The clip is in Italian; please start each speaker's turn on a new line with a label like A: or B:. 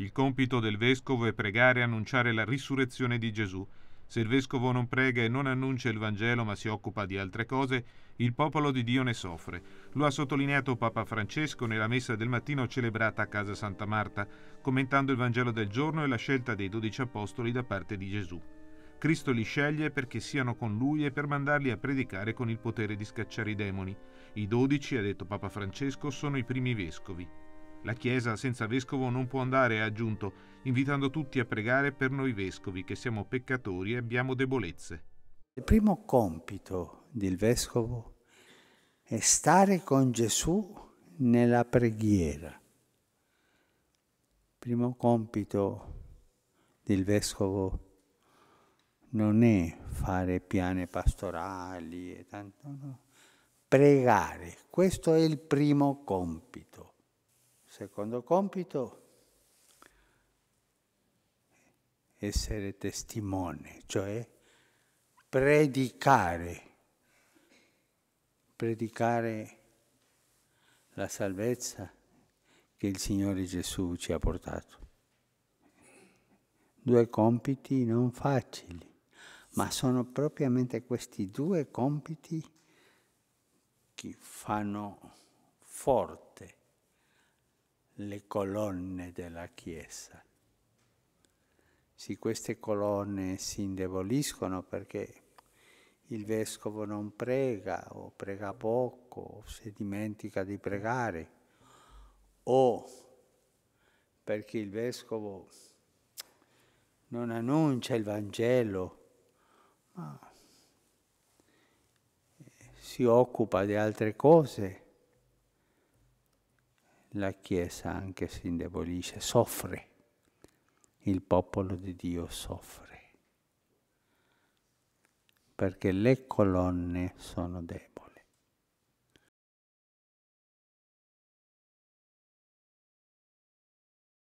A: Il compito del vescovo è pregare e annunciare la risurrezione di Gesù. Se il vescovo non prega e non annuncia il Vangelo ma si occupa di altre cose, il popolo di Dio ne soffre. Lo ha sottolineato Papa Francesco nella messa del mattino celebrata a casa Santa Marta, commentando il Vangelo del giorno e la scelta dei dodici apostoli da parte di Gesù. Cristo li sceglie perché siano con lui e per mandarli a predicare con il potere di scacciare i demoni. I dodici, ha detto Papa Francesco, sono i primi vescovi. La Chiesa senza vescovo non può andare, ha aggiunto, invitando tutti a pregare per noi vescovi, che siamo peccatori e abbiamo debolezze.
B: Il primo compito del vescovo è stare con Gesù nella preghiera. Il primo compito del vescovo non è fare piani pastorali e tanto, no. Pregare, questo è il primo compito Secondo compito, essere testimone, cioè predicare, predicare la salvezza che il Signore Gesù ci ha portato. Due compiti non facili, ma sono propriamente questi due compiti che fanno forte le colonne della Chiesa. Sì, queste colonne si indeboliscono perché il vescovo non prega o prega poco, o si dimentica di pregare, o perché il vescovo non annuncia il Vangelo, ma si occupa di altre cose la Chiesa anche si indebolisce, soffre, il popolo di Dio soffre, perché le colonne sono deboli.